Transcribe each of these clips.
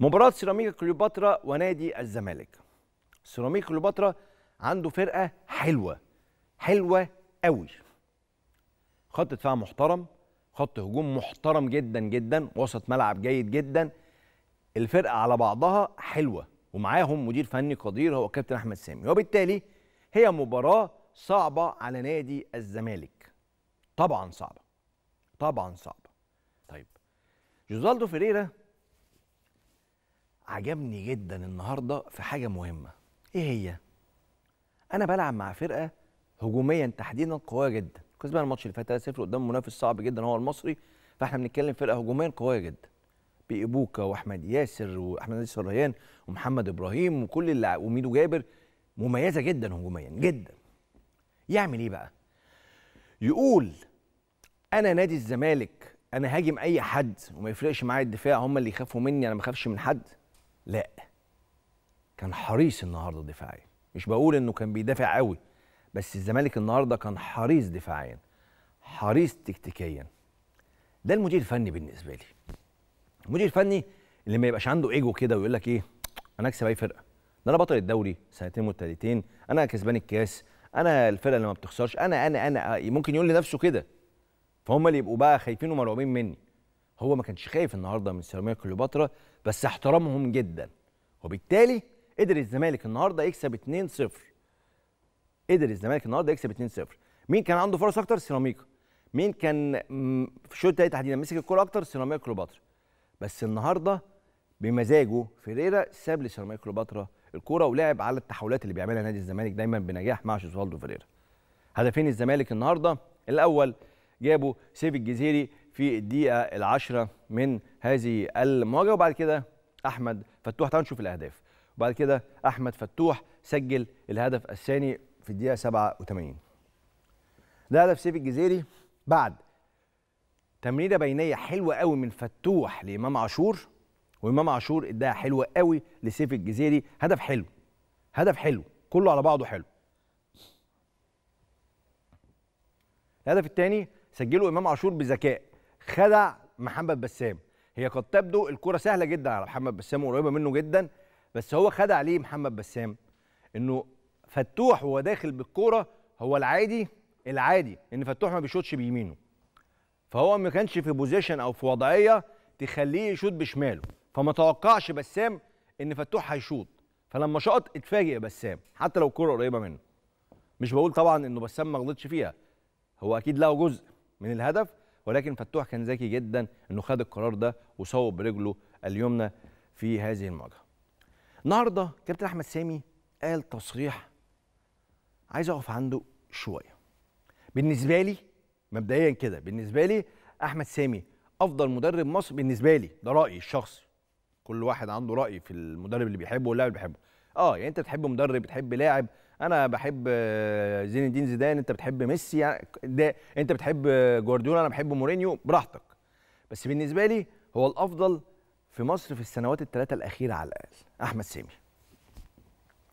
مباراة سيراميكا كليوباترا ونادي الزمالك. سيراميكا كليوباترا عنده فرقة حلوة حلوة قوي. خط دفاع محترم، خط هجوم محترم جدا جدا، وسط ملعب جيد جدا. الفرقة على بعضها حلوة ومعاهم مدير فني قدير هو كابتن أحمد سامي، وبالتالي هي مباراة صعبة على نادي الزمالك. طبعا صعبة. طبعا صعبة. طيب جوزالدو فيريرا عجبني جدا النهارده في حاجه مهمه ايه هي انا بلعب مع فرقه هجوميا تحديدا قويه جدا كسبنا الماتش اللي فات 3-0 قدام منافس صعب جدا هو المصري فاحنا بنتكلم فرقه هجوميا قويه جدا بإبوكا واحمد ياسر واحمد ياسر ريان ومحمد ابراهيم وكل اللي وميدو جابر مميزه جدا هجوميا جدا يعمل ايه بقى يقول انا نادي الزمالك انا هاجم اي حد وما يفرقش معايا الدفاع هم اللي يخافوا مني انا ما اخافش من حد لا كان حريص النهارده دفاعيا مش بقول انه كان بيدافع قوي بس الزمالك النهارده كان حريص دفاعيا حريص تكتيكيا ده المدير الفني بالنسبه لي المدير الفني اللي ما يبقاش عنده ايجو كده ويقول لك ايه انا اكسب اي فرقه ده انا بطل الدوري سنتين متتاليتين انا كسبان الكاس انا الفرقه اللي ما بتخسرش انا انا انا ممكن يقول لنفسه كده فهم اللي يبقوا بقى خايفين ومرعوبين مني هو ما كانش خايف النهارده من سيراميكا كليوباترا بس احترامهم جدا وبالتالي قدر الزمالك النهارده يكسب 2-0 قدر الزمالك النهارده يكسب 2-0 مين كان عنده فرص اكتر سيراميكا مين كان في الشوط الثاني تحديدا مسك الكوره اكتر سيراميكا كليوباترا بس النهارده بمزاجه فيريرا ساب لسيراميكا كليوباترا الكوره ولعب على التحولات اللي بيعملها نادي الزمالك دايما بنجاح مع جوزوالدو فيريرا هدفين الزمالك النهارده الاول جابوا سيف الجزيري في الدقيقه العاشره من هذه المواجهه وبعد كده احمد فتوح تعالوا نشوف الاهداف وبعد كده احمد فتوح سجل الهدف الثاني في الدقيقه 87 ده هدف سيف الجزيري بعد تمريره بينيه حلوه قوي من فتوح لامام عاشور وامام عاشور اداها حلوه قوي لسيف الجزيري هدف حلو هدف حلو كله على بعضه حلو الهدف الثاني سجله امام عاشور بذكاء خدع محمد بسام هي قد تبدو الكره سهله جدا على محمد بسام وقريبه منه جدا بس هو خدع ليه محمد بسام انه فتوح وهو داخل بالكوره هو العادي العادي ان فتوح ما بيشوطش بيمينه فهو ما كانش في بوزيشن او في وضعيه تخليه يشوط بشماله فما توقعش بسام ان فتوح هيشوط فلما شاط اتفاجئ بسام حتى لو الكوره قريبه منه مش بقول طبعا انه بسام ما غلطش فيها هو اكيد له جزء من الهدف ولكن فتوح كان ذكي جدا انه خد القرار ده وصوب برجله اليمنى في هذه المواجهه. النهارده كابتن احمد سامي قال تصريح عايز اقف عنده شويه. بالنسبه لي مبدئيا كده بالنسبه لي احمد سامي افضل مدرب مصر بالنسبه لي ده رايي الشخصي كل واحد عنده راي في المدرب اللي بيحبه واللاعب اللي بيحبه اه يعني انت بتحب مدرب بتحب لاعب انا بحب زين الدين زيدان انت بتحب ميسي يعني ده انت بتحب جوارديولا انا بحب مورينيو براحتك بس بالنسبه لي هو الافضل في مصر في السنوات الثلاثه الاخيره على الاقل احمد سامي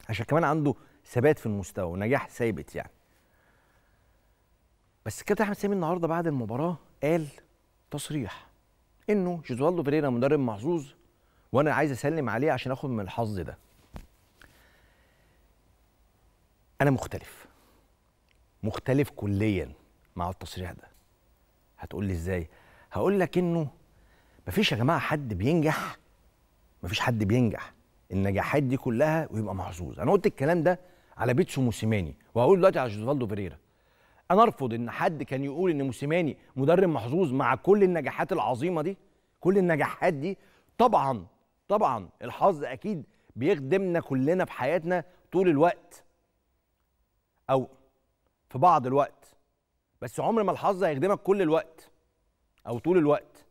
عشان كمان عنده ثبات في المستوى ونجاح ثابت يعني بس كابتن احمد سامي النهارده بعد المباراه قال تصريح انه جوزوالدو فيريرا مدرب محظوظ وانا عايز اسلم عليه عشان اخد من الحظ ده انا مختلف مختلف كليا مع التصريح ده هتقول لي ازاي هقول لك انه مفيش يا جماعه حد بينجح مفيش حد بينجح النجاحات دي كلها ويبقى محظوظ انا قلت الكلام ده على بيتسو موسيماني وهقول دلوقتي على جوزفالدو فيريرا انا ارفض ان حد كان يقول ان موسيماني مدرب محظوظ مع كل النجاحات العظيمه دي كل النجاحات دي طبعا طبعا الحظ اكيد بيخدمنا كلنا في حياتنا طول الوقت او في بعض الوقت بس عمر ما الحظ هيخدمك كل الوقت او طول الوقت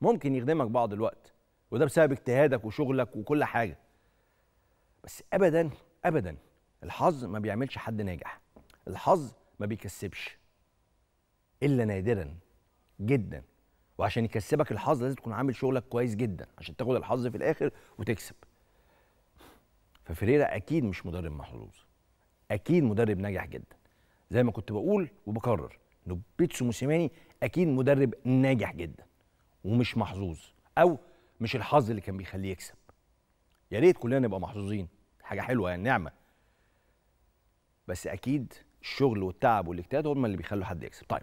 ممكن يخدمك بعض الوقت وده بسبب اجتهادك وشغلك وكل حاجه بس ابدا ابدا الحظ ما بيعملش حد ناجح الحظ ما بيكسبش الا نادرا جدا وعشان يكسبك الحظ لازم تكون عامل شغلك كويس جدا عشان تاخد الحظ في الاخر وتكسب ففريرا اكيد مش مدرب محظوظ اكيد مدرب ناجح جدا زي ما كنت بقول وبكرر انه بيتسو موسيماني اكيد مدرب ناجح جدا ومش محظوظ او مش الحظ اللي كان بيخليه يكسب يا ريت كلنا نبقى محظوظين حاجه حلوه يعني نعمه بس اكيد الشغل والتعب والاجتهاد هم اللي بيخلوا حد يكسب طيب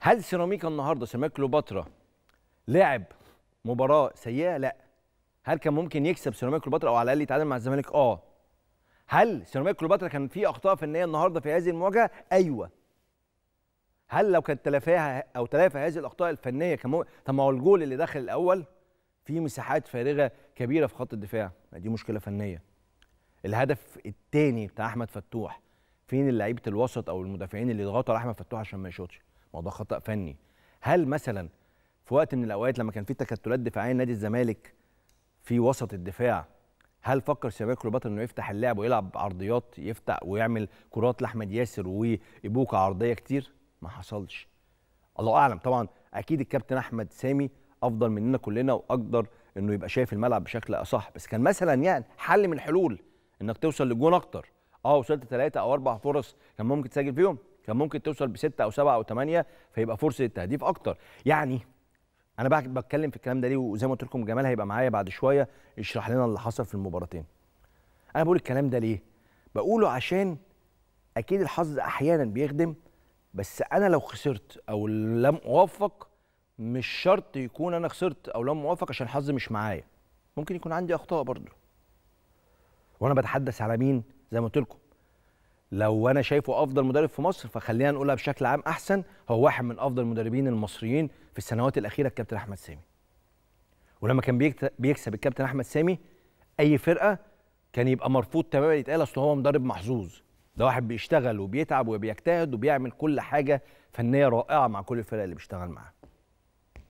هل سيراميكا النهارده سماك كليوباترا لعب مباراه سيئه لا هل كان ممكن يكسب سيراميكا كليوباترا او على الاقل يتعادل مع الزمالك اه هل سيراميكا كليوباترا كان في اخطاء فنيه النهارده في هذه المواجهه؟ ايوه. هل لو كانت تلافاها او تلافى هذه الاخطاء الفنيه كان طب ما هو الجول اللي دخل الاول في مساحات فارغه كبيره في خط الدفاع، دي مشكله فنيه. الهدف الثاني بتاع احمد فتوح فين لعيبه الوسط او المدافعين اللي يضغطوا على احمد فتوح عشان ما يشوطش؟ ما هو ده خطا فني. هل مثلا في وقت من الاوقات لما كان في تكتلات دفاعيه نادي الزمالك في وسط الدفاع هل فكر شباب كليوباترا انه يفتح اللعب ويلعب عرضيات يفتح ويعمل كرات لاحمد ياسر ويبوكا عرضيه كتير ما حصلش الله اعلم طبعا اكيد الكابتن احمد سامي افضل مننا كلنا واقدر انه يبقى شايف الملعب بشكل اصح بس كان مثلا يعني حل من الحلول انك توصل لجون اكتر اه وصلت ثلاثه او اربع فرص كان ممكن تسجل فيهم كان ممكن توصل بسته او سبعه او ثمانيه فيبقى فرصه التهديف اكتر يعني انا بقى بتكلم في الكلام ده ليه وزي ما قلت لكم جمال هيبقى معايا بعد شويه يشرح لنا اللي حصل في المباراتين انا بقول الكلام ده ليه بقوله عشان اكيد الحظ احيانا بيخدم بس انا لو خسرت او لم اوفق مش شرط يكون انا خسرت او لم اوفق عشان الحظ مش معايا ممكن يكون عندي اخطاء برضه وانا بتحدث على مين زي ما قلت لكم لو انا شايفه افضل مدرب في مصر فخلينا نقولها بشكل عام احسن هو واحد من افضل المدربين المصريين في السنوات الاخيره الكابتن احمد سامي ولما كان بيكسب الكابتن احمد سامي اي فرقه كان يبقى مرفوض تماما يتقال اصل هو مدرب محظوظ ده واحد بيشتغل وبيتعب وبيجتهد وبيعمل كل حاجه فنيه رائعه مع كل الفرق اللي بيشتغل معاها